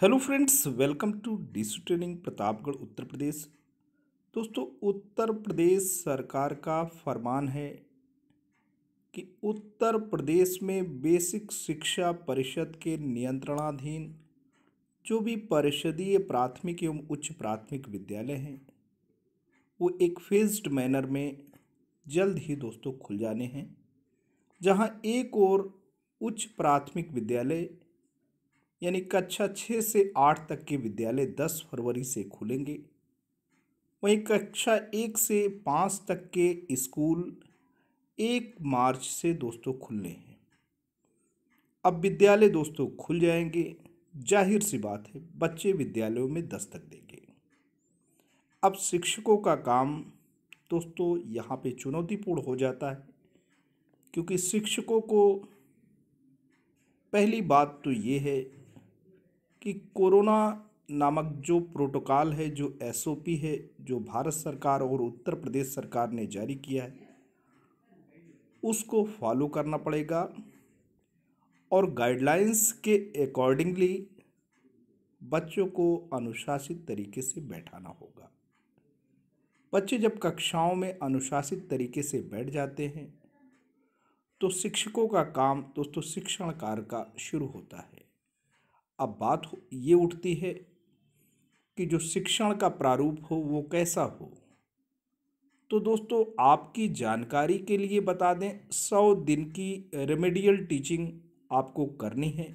hello friends welcome to DC training Pratapgarh Uttar Pradesh दोस्तों उत्तर प्रदेश सरकार का फरमान है कि उत्तर प्रदेश में बेसिक शिक्षा परिषद के नियंत्रणाधीन जो भी परिषदीय प्राथमिक एवं उच्च प्राथमिक विद्यालय हैं वो एक फेज्ड मैनर में जल्द ही दोस्तों खुल जाने हैं जहां एक और उच्च प्राथमिक विद्यालय यानी कक्षा छः से आठ तक के विद्यालय दस फरवरी से खुलेंगे वहीं कक्षा एक से पाँच तक के स्कूल एक मार्च से दोस्तों खुलने हैं अब विद्यालय दोस्तों खुल जाएंगे जाहिर सी बात है बच्चे विद्यालयों में दस्तक देंगे अब शिक्षकों का काम दोस्तों यहाँ पे चुनौतीपूर्ण हो जाता है क्योंकि शिक्षकों को पहली बात तो ये है कि कोरोना नामक जो प्रोटोकॉल है जो एस ओ पी है जो भारत सरकार और उत्तर प्रदेश सरकार ने जारी किया है उसको फॉलो करना पड़ेगा और गाइडलाइंस के अकॉर्डिंगली बच्चों को अनुशासित तरीके से बैठाना होगा बच्चे जब कक्षाओं में अनुशासित तरीके से बैठ जाते हैं तो शिक्षकों का काम दोस्तों तो शिक्षण कार्य का शुरू होता है अब बात ये उठती है कि जो शिक्षण का प्रारूप हो वो कैसा हो तो दोस्तों आपकी जानकारी के लिए बता दें सौ दिन की रेमेडियल टीचिंग आपको करनी है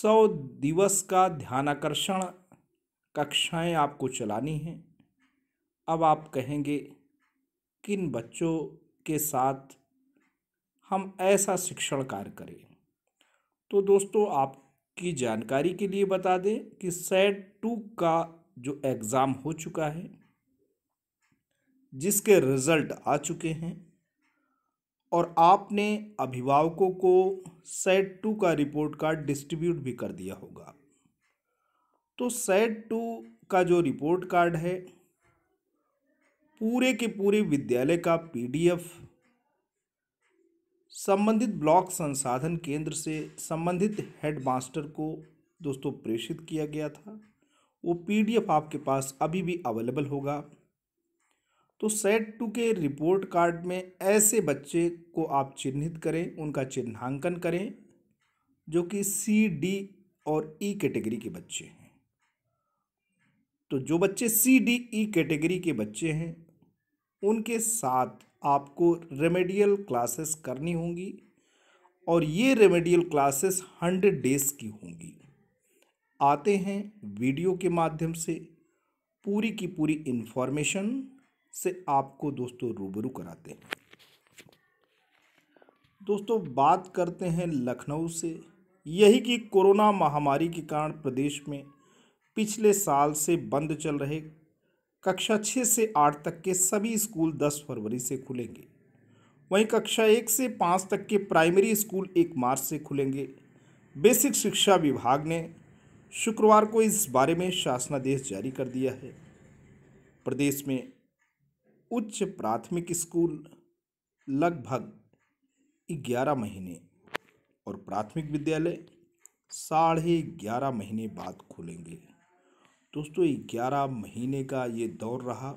सौ दिवस का ध्यान आकर्षण कक्षाएं आपको चलानी हैं अब आप कहेंगे किन बच्चों के साथ हम ऐसा शिक्षण कार्य करें तो दोस्तों आपकी जानकारी के लिए बता दें कि सेट टू का जो एग्ज़ाम हो चुका है जिसके रिज़ल्ट आ चुके हैं और आपने अभिभावकों को सेट टू का रिपोर्ट कार्ड डिस्ट्रीब्यूट भी कर दिया होगा तो सेट टू का जो रिपोर्ट कार्ड है पूरे के पूरे विद्यालय का पीडीएफ संबंधित ब्लॉक संसाधन केंद्र से संबंधित हेडमास्टर को दोस्तों प्रेषित किया गया था वो पीडीएफ आपके पास अभी भी अवेलेबल होगा तो सेट टू के रिपोर्ट कार्ड में ऐसे बच्चे को आप चिन्हित करें उनका चिन्हांकन करें जो कि सी डी और ई e कैटेगरी के बच्चे हैं तो जो बच्चे सी डी ई कैटेगरी के बच्चे हैं उनके साथ आपको रेमेडियल क्लासेस करनी होंगी और ये रेमेडियल क्लासेस हंड्रेड डेज़ की होंगी आते हैं वीडियो के माध्यम से पूरी की पूरी इन्फॉर्मेशन से आपको दोस्तों रूबरू कराते हैं दोस्तों बात करते हैं लखनऊ से यही कि कोरोना महामारी के कारण प्रदेश में पिछले साल से बंद चल रहे कक्षा छः से आठ तक के सभी स्कूल दस फरवरी से खुलेंगे वहीं कक्षा एक से पाँच तक के प्राइमरी स्कूल एक मार्च से खुलेंगे बेसिक शिक्षा विभाग ने शुक्रवार को इस बारे में शासनादेश जारी कर दिया है प्रदेश में उच्च प्राथमिक स्कूल लगभग ग्यारह महीने और प्राथमिक विद्यालय साढ़े ग्यारह महीने बाद खुलेंगे दोस्तों ग्यारह महीने का ये दौर रहा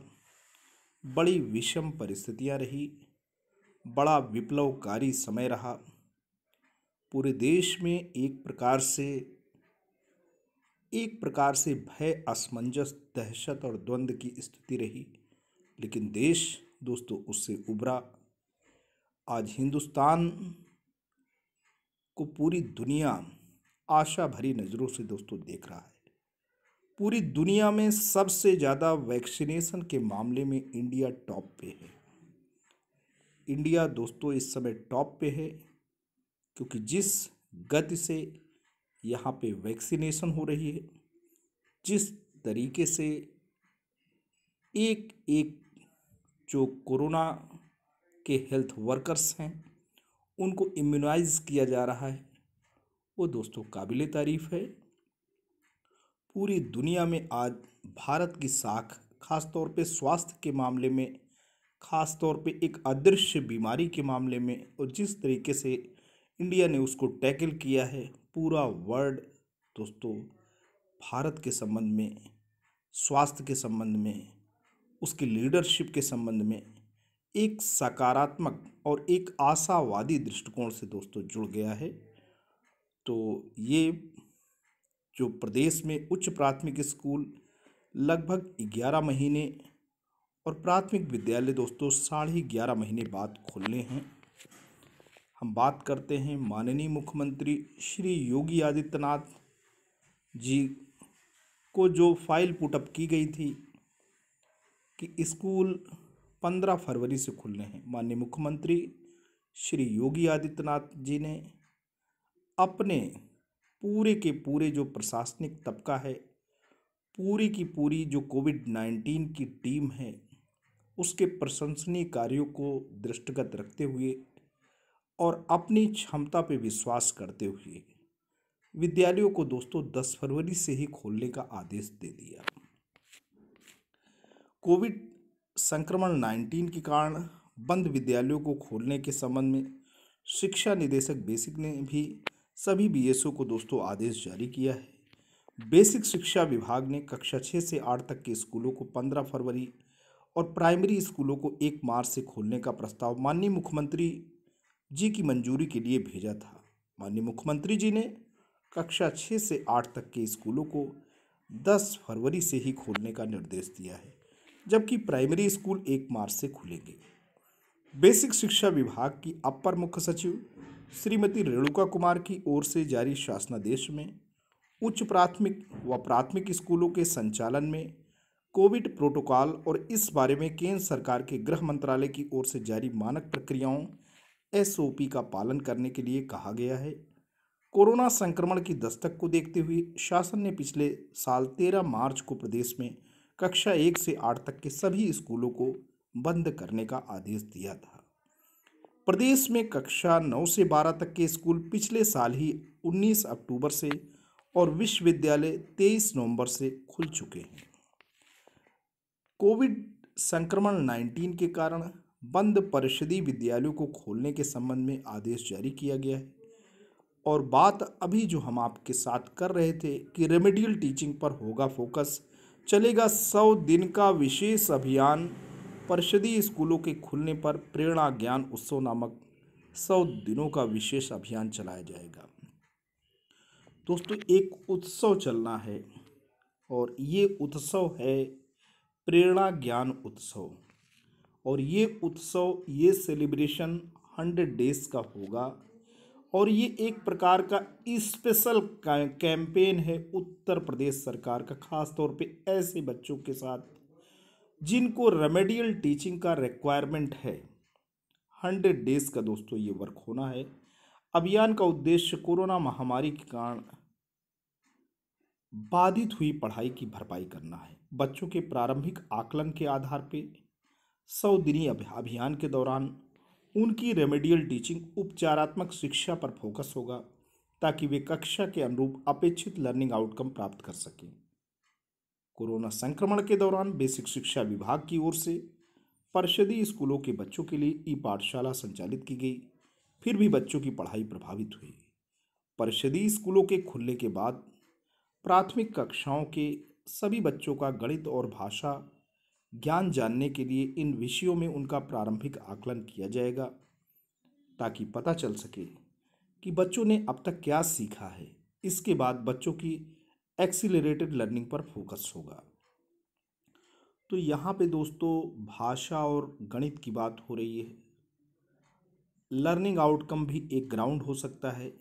बड़ी विषम परिस्थितियां रही बड़ा विप्लवकारी समय रहा पूरे देश में एक प्रकार से एक प्रकार से भय असमंजस दहशत और द्वंद्व की स्थिति रही लेकिन देश दोस्तों उससे उभरा आज हिंदुस्तान को पूरी दुनिया आशा भरी नज़रों से दोस्तों देख रहा है पूरी दुनिया में सबसे ज़्यादा वैक्सीनेशन के मामले में इंडिया टॉप पे है इंडिया दोस्तों इस समय टॉप पे है क्योंकि जिस गति से यहाँ पे वैक्सीनेशन हो रही है जिस तरीके से एक एक जो कोरोना के हेल्थ वर्कर्स हैं उनको इम्यूनाइज किया जा रहा है वो दोस्तों काबिल तारीफ़ है पूरी दुनिया में आज भारत की साख खासतौर पे स्वास्थ्य के मामले में ख़ास तौर पे एक अदृश्य बीमारी के मामले में और जिस तरीके से इंडिया ने उसको टैकल किया है पूरा वर्ल्ड दोस्तों भारत के संबंध में स्वास्थ्य के संबंध में उसकी लीडरशिप के संबंध में एक सकारात्मक और एक आशावादी दृष्टिकोण से दोस्तों जुड़ गया है तो ये जो प्रदेश में उच्च प्राथमिक स्कूल लगभग ग्यारह महीने और प्राथमिक विद्यालय दोस्तों साढ़े ग्यारह महीने बाद खुलने हैं हम बात करते हैं माननीय मुख्यमंत्री श्री योगी आदित्यनाथ जी को जो फाइल पुटअप की गई थी कि स्कूल पंद्रह फरवरी से खुलने हैं माननीय मुख्यमंत्री श्री योगी आदित्यनाथ जी ने अपने पूरे के पूरे जो प्रशासनिक तबका है पूरी की पूरी जो कोविड नाइन्टीन की टीम है उसके प्रशंसनीय कार्यों को दृष्टिगत रखते हुए और अपनी क्षमता पर विश्वास करते हुए विद्यालयों को दोस्तों 10 फरवरी से ही खोलने का आदेश दे दिया कोविड संक्रमण 19 के कारण बंद विद्यालयों को खोलने के संबंध में शिक्षा निदेशक बेसिक ने भी सभी बीएसओ को दोस्तों आदेश जारी किया है बेसिक शिक्षा विभाग ने कक्षा छः से आठ तक के स्कूलों को पंद्रह फरवरी और प्राइमरी स्कूलों को एक मार्च से खोलने का प्रस्ताव माननीय मुख्यमंत्री जी की मंजूरी के लिए भेजा था माननीय मुख्यमंत्री जी ने कक्षा छः से आठ तक के स्कूलों को दस फरवरी से ही खोलने का निर्देश दिया है जबकि प्राइमरी स्कूल एक मार्च से खुलेंगे बेसिक शिक्षा विभाग की अपर मुख्य सचिव श्रीमती रेणुका कुमार की ओर से जारी शासनादेश में उच्च प्राथमिक व प्राथमिक स्कूलों के संचालन में कोविड प्रोटोकॉल और इस बारे में केंद्र सरकार के गृह मंत्रालय की ओर से जारी मानक प्रक्रियाओं एस का पालन करने के लिए कहा गया है कोरोना संक्रमण की दस्तक को देखते हुए शासन ने पिछले साल तेरह मार्च को प्रदेश में कक्षा एक से आठ तक के सभी स्कूलों को बंद करने का आदेश दिया था प्रदेश में कक्षा 9 से 12 तक के स्कूल पिछले साल ही 19 अक्टूबर से और विश्वविद्यालय 23 नवंबर से खुल चुके हैं कोविड संक्रमण 19 के कारण बंद परिषदी विद्यालयों को खोलने के संबंध में आदेश जारी किया गया है और बात अभी जो हम आपके साथ कर रहे थे कि रेमेडियल टीचिंग पर होगा फोकस चलेगा सौ दिन का विशेष अभियान परिषदीय स्कूलों के खुलने पर प्रेरणा ज्ञान उत्सव नामक सौ दिनों का विशेष अभियान चलाया जाएगा दोस्तों एक उत्सव चलना है और ये उत्सव है प्रेरणा ज्ञान उत्सव और ये उत्सव ये सेलिब्रेशन हंड्रेड डेज का होगा और ये एक प्रकार का स्पेशल कैंपेन है उत्तर प्रदेश सरकार का खास तौर पे ऐसे बच्चों के साथ जिनको रेमेडियल टीचिंग का रिक्वायरमेंट है हंड्रेड डेज का दोस्तों ये वर्क होना है अभियान का उद्देश्य कोरोना महामारी के कारण बाधित हुई पढ़ाई की भरपाई करना है बच्चों के प्रारंभिक आकलन के आधार पर सौ दिनी अभियान के दौरान उनकी रेमेडियल टीचिंग उपचारात्मक शिक्षा पर फोकस होगा ताकि वे कक्षा के अनुरूप अपेक्षित लर्निंग आउटकम प्राप्त कर सकें कोरोना संक्रमण के दौरान बेसिक शिक्षा विभाग की ओर से परिषदी स्कूलों के बच्चों के लिए ई पाठशाला संचालित की गई फिर भी बच्चों की पढ़ाई प्रभावित हुई परिषदी स्कूलों के खुलने के बाद प्राथमिक कक्षाओं के सभी बच्चों का गणित और भाषा ज्ञान जानने के लिए इन विषयों में उनका प्रारंभिक आकलन किया जाएगा ताकि पता चल सके कि बच्चों ने अब तक क्या सीखा है इसके बाद बच्चों की एक्सीलरेटेड लर्निंग पर फोकस होगा तो यहाँ पे दोस्तों भाषा और गणित की बात हो रही है लर्निंग आउटकम भी एक ग्राउंड हो सकता है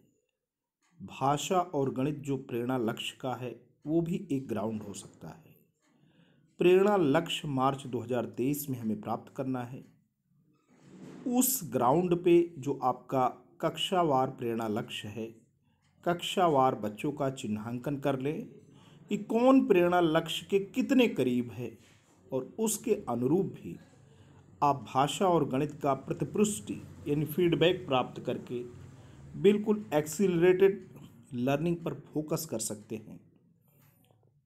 भाषा और गणित जो प्रेरणा लक्ष्य का है वो भी एक ग्राउंड हो सकता है प्रेरणा लक्ष्य मार्च 2023 में हमें प्राप्त करना है उस ग्राउंड पे जो आपका कक्षावार प्रेरणा लक्ष्य है कक्षावार बच्चों का चिन्हांकन कर लें कि कौन प्रेरणा लक्ष्य के कितने करीब है और उसके अनुरूप भी आप भाषा और गणित का प्रतिपुष्टि यानी फीडबैक प्राप्त करके बिल्कुल एक्सीलरेटेड लर्निंग पर फोकस कर सकते हैं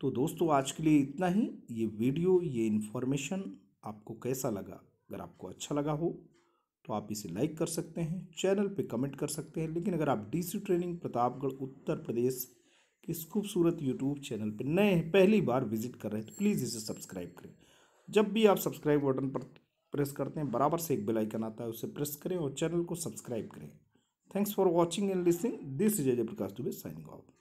तो दोस्तों आज के लिए इतना ही ये वीडियो ये इन्फॉर्मेशन आपको कैसा लगा अगर आपको अच्छा लगा हो तो आप इसे लाइक कर सकते हैं चैनल पे कमेंट कर सकते हैं लेकिन अगर आप डीसी ट्रेनिंग प्रतापगढ़ उत्तर प्रदेश के इस खूबसूरत यूट्यूब चैनल पर नए हैं पहली बार विजिट कर रहे हैं तो प्लीज़ इसे सब्सक्राइब करें जब भी आप सब्सक्राइब बटन पर प्रेस करते हैं बराबर से एक बेलाइकन आता है उसे प्रेस करें और चैनल को सब्सक्राइब करें thanks for watching and listening this is Ajay Prakash Dubey signing of